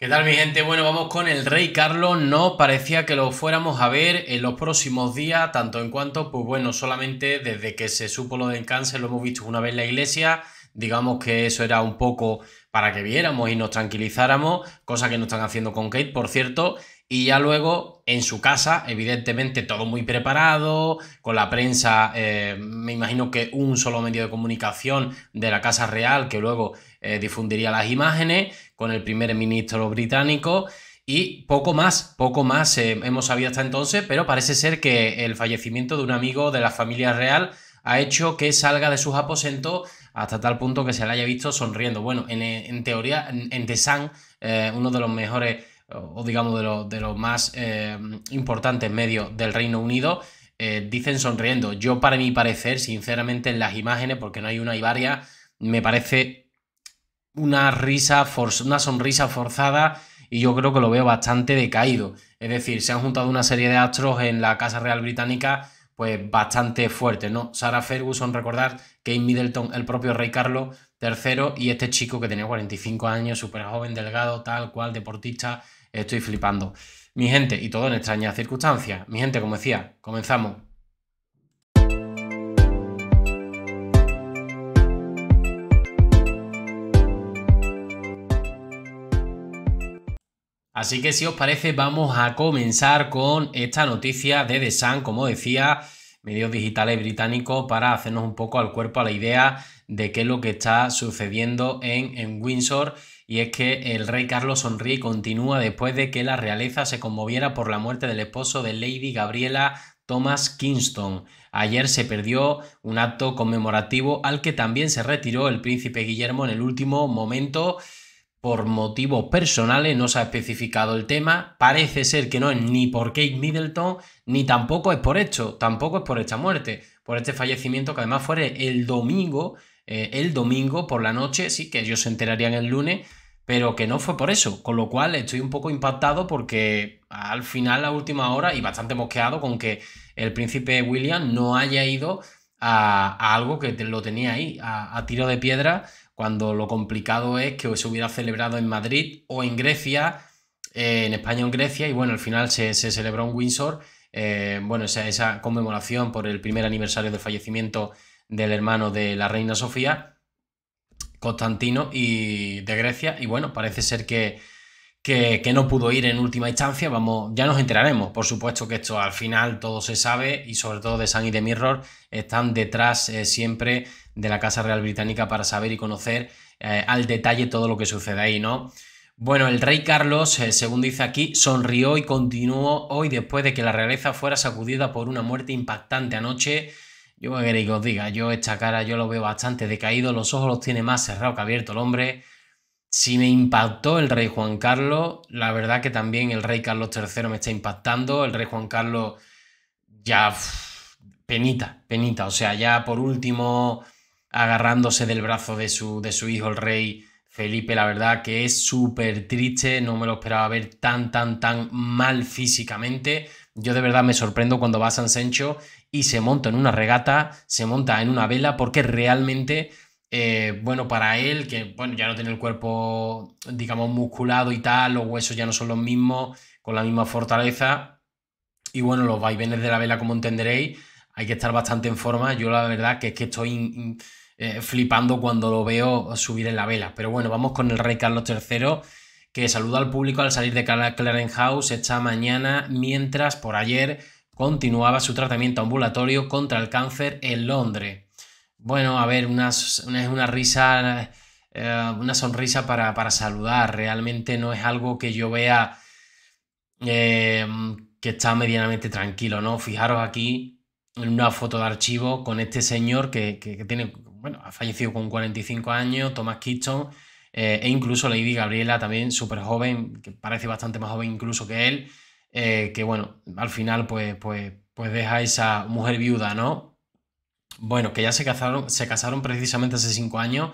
¿Qué tal mi gente? Bueno, vamos con el rey Carlos. No parecía que lo fuéramos a ver en los próximos días, tanto en cuanto, pues bueno, solamente desde que se supo lo del cáncer lo hemos visto una vez en la iglesia. Digamos que eso era un poco para que viéramos y nos tranquilizáramos, cosa que no están haciendo con Kate, por cierto. Y ya luego en su casa, evidentemente todo muy preparado, con la prensa, eh, me imagino que un solo medio de comunicación de la Casa Real que luego eh, difundiría las imágenes con el primer ministro británico. Y poco más, poco más eh, hemos sabido hasta entonces, pero parece ser que el fallecimiento de un amigo de la familia real ha hecho que salga de sus aposentos hasta tal punto que se le haya visto sonriendo. Bueno, en, teoría, en, The Sun, eh, uno de los mejores, o digamos de los de más eh, importantes medios del Reino Unido, dicen sonriendo. Yo, para mi parecer, sinceramente, en las imágenes, porque no hay una y varias, me parece una risa, una sonrisa forzada y yo creo que lo veo bastante decaído. Es decir, se han juntado una serie de astros en la Casa Real Británica pues bastante fuerte, ¿no? Sarah Ferguson, recordar, Kate Middleton, el propio Rey Carlos III y este chico que tenía 45 años, súper joven, delgado, tal cual, deportista, estoy flipando. Mi gente, y todo en extrañas circunstancias. Mi gente, como decía, comenzamos. Así que si os parece vamos a comenzar con esta noticia de The Sun, como decía, medios digitales británicos para hacernos un poco al cuerpo a la idea de qué es lo que está sucediendo en, Windsor y es que el rey Carlos sonríe continúa después de que la realeza se conmoviera por la muerte del esposo de Lady Gabriela Thomas Kingston. Ayer se perdió un acto conmemorativo al que también se retiró el príncipe Guillermo en el último momento por motivos personales, no se ha especificado el tema, parece ser que no es ni por Kate Middleton, ni tampoco es por esto, tampoco es por esta muerte, por este fallecimiento que además fue el domingo, eh, el domingo por la noche, sí que ellos se enterarían el lunes, pero que no fue por eso, con lo cual estoy un poco impactado porque al final, la última hora, y bastante mosqueado con que el príncipe William no haya ido a, algo que lo tenía ahí, a tiro de piedra cuando lo complicado es que se hubiera celebrado en Madrid o en Grecia, eh, en España o en Grecia, y bueno, al final se, celebró en Windsor, eh, bueno, esa, esa conmemoración por el primer aniversario del fallecimiento del hermano de la reina Sofía, Constantino, y de Grecia, y bueno, parece ser que que, no pudo ir en última instancia. Vamos, ya nos enteraremos. Por supuesto que esto al final todo se sabe y sobre todo de Sun y de Mirror están detrás eh, siempre de la Casa Real Británica para saber y conocer eh, al detalle todo lo que sucede ahí, ¿no? Bueno, el rey Carlos, eh, según dice aquí, sonrió y continuó hoy después de que la realeza fuera sacudida por una muerte impactante anoche. Yo queréis que os diga, yo esta cara yo lo veo bastante decaído, los ojos los tiene más cerrado que abierto el hombre. Si me impactó el rey Juan Carlos, la verdad que también el rey Carlos III me está impactando, el rey Juan Carlos ya penita, penita, o sea, ya por último agarrándose del brazo de su, de su hijo el rey Felipe, la verdad que es súper triste, no me lo esperaba ver tan, tan, tan mal físicamente. Yo de verdad me sorprendo cuando va a San Sencho y se monta en una regata, se monta en una vela, porque realmente eh, bueno para él, que bueno, ya no tiene el cuerpo, digamos, musculado y tal, los huesos ya no son los mismos, con la misma fortaleza. Y bueno, los vaivenes de la vela, como entenderéis, hay que estar bastante en forma. Yo la verdad que es que estoy eh, flipando cuando lo veo subir en la vela. Pero bueno, vamos con el rey Carlos III, que saluda al público al salir de Clarence House esta mañana, mientras por ayer continuaba su tratamiento ambulatorio contra el cáncer en Londres bueno, a ver, una, una, risa, eh, una sonrisa para, saludar. Realmente no es algo que yo vea em, que está medianamente tranquilo, ¿no? Fijaros aquí en una foto de archivo con este señor que, tiene, bueno, ha fallecido con 45 años, Thomas Keaton, eh, e incluso Lady Gabriela también súper joven, que parece bastante más joven incluso que él, eh, que bueno, al final pues, pues, pues deja esa mujer viuda, ¿no? bueno, que ya se casaron, se casaron precisamente hace cinco años.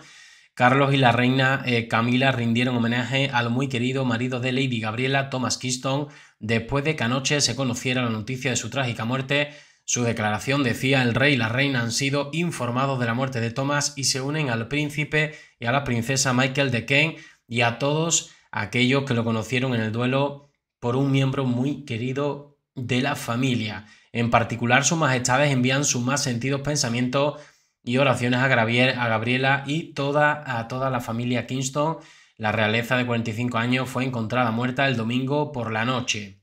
Carlos y la reina eh, Camila rindieron homenaje al muy querido marido de Lady Gabriela, Thomas Kingston, después de que anoche se conociera la noticia de su trágica muerte. Su declaración decía el rey y la reina han sido informados de la muerte de Thomas y se unen al príncipe y a la princesa Michael de Kent y a todos aquellos que lo conocieron en el duelo por un miembro muy querido de la familia. En particular, sus majestades envían sus más sentidos pensamientos y oraciones a, a Gabriela y toda, a toda la familia Kingston. La realeza de 45 años fue encontrada muerta el domingo por la noche.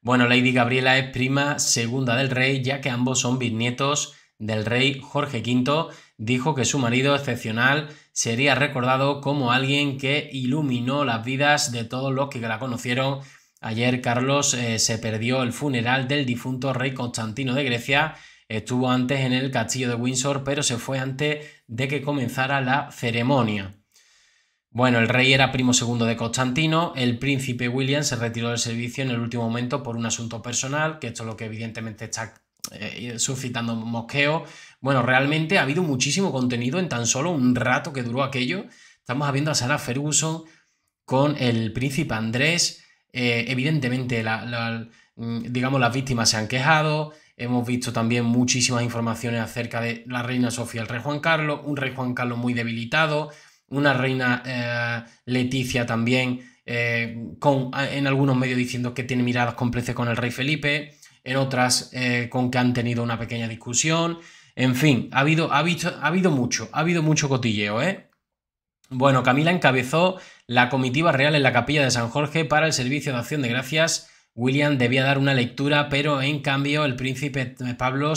Bueno, Lady Gabriela es prima segunda del rey, ya que ambos son bisnietos del rey Jorge V. Dijo que su marido excepcional sería recordado como alguien que iluminó las vidas de todos los que la conocieron Ayer, Carlos, eh, se perdió el funeral del difunto rey Constantino de Grecia. Estuvo antes en el castillo de Windsor, pero se fue antes de que comenzara la ceremonia. Bueno, el rey era primo segundo de Constantino, el príncipe William se retiró del servicio en el último momento por un asunto personal, que esto es lo que evidentemente está eh, suscitando mosqueo. Bueno, realmente ha habido muchísimo contenido en tan solo un rato que duró aquello. Estamos viendo a Sarah Ferguson con el príncipe Andrés, eh, evidentemente, mm, digamos, las víctimas se han quejado. Hemos visto también muchísimas informaciones acerca de la reina Sofía, el rey Juan Carlos, un rey Juan Carlos muy debilitado, una reina eh, Leticia también, eh, con, en algunos medios diciendo que tiene miradas cómplices con el rey Felipe, en otras con que han tenido una pequeña discusión. En fin, ha habido, ha, ha habido mucho, ha habido mucho cotilleo, ¿eh? Bueno, Camila encabezó la comitiva real en la capilla de San Jorge para el servicio de acción de gracias. William debía dar una lectura, pero en cambio el príncipe eh,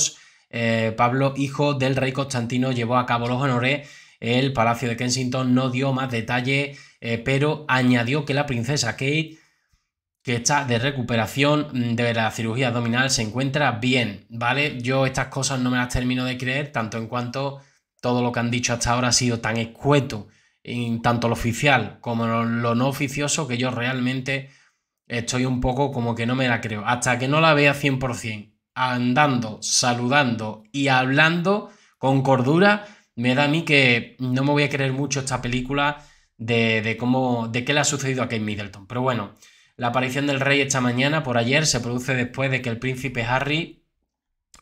eh, Pablo, hijo del rey Constantino, llevó a cabo los honores. El palacio de Kensington no dio más detalle, eh, pero añadió que la princesa Kate, que está de recuperación mm, de la cirugía abdominal, se encuentra bien, ¿vale? Yo estas cosas no me las termino de creer, tanto en cuanto todo lo que han dicho hasta ahora ha sido tan escueto tanto lo oficial como lo, no oficioso, que yo realmente estoy un poco como que no me la creo. Hasta que no la vea 100%, andando, saludando y hablando con cordura, me da a mí que no me voy a creer mucho esta película de, de cómo, de qué le ha sucedido a Kate Middleton. Pero bueno, la aparición del rey esta mañana, por ayer, se produce después de que el príncipe Harry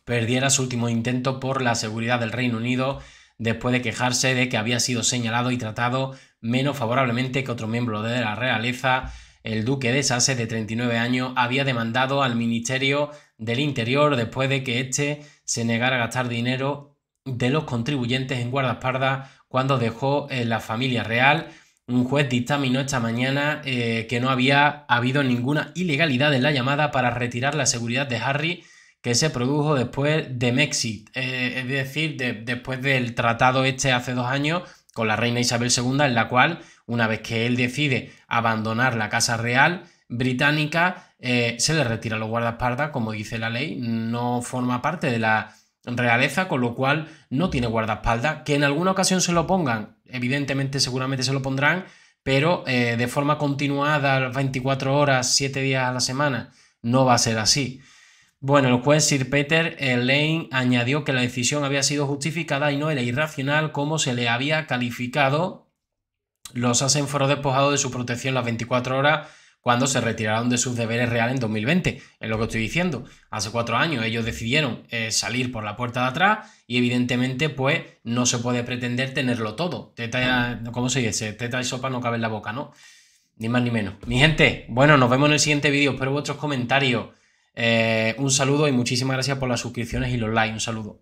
perdiera su último intento por la seguridad del Reino Unido después de quejarse de que había sido señalado y tratado menos favorablemente que otro miembro de la realeza, el duque de Sasse, de 39 años, había demandado al Ministerio del Interior después de que éste se negara a gastar dinero de los contribuyentes en guardaespaldas cuando dejó la familia real. Un juez dictaminó esta mañana eh, que no había habido ninguna ilegalidad en la llamada para retirar la seguridad de Harry que se produjo después de Mexit, eh, es decir, después del tratado este hace dos años con la reina Isabel II, en la cual, una vez que él decide abandonar la Casa Real británica, eh, se le retira los guardaespaldas, como dice la ley, no forma parte de la realeza, con lo cual no tiene guardaespaldas, que en alguna ocasión se lo pongan, evidentemente seguramente se lo pondrán, pero eh, de forma continuada, 24 horas, 7 días a la semana, no va a ser así. Bueno, el juez Sir Peter Lane añadió que la decisión había sido justificada y no era irracional como se le había calificado. Los Asen fueron despojados de su protección las 24 horas cuando se retiraron de sus deberes reales en 2020. Es lo que estoy diciendo. Hace cuatro años ellos decidieron eh, salir por la puerta de atrás y evidentemente pues no se puede pretender tenerlo todo. Teta, ¿Cómo se dice? Teta y sopa no cabe en la boca, ¿no? Ni más ni menos. Mi gente, bueno, nos vemos en el siguiente vídeo. Espero vuestros comentarios. Eh, un saludo y muchísimas gracias por las suscripciones y los likes. Un saludo.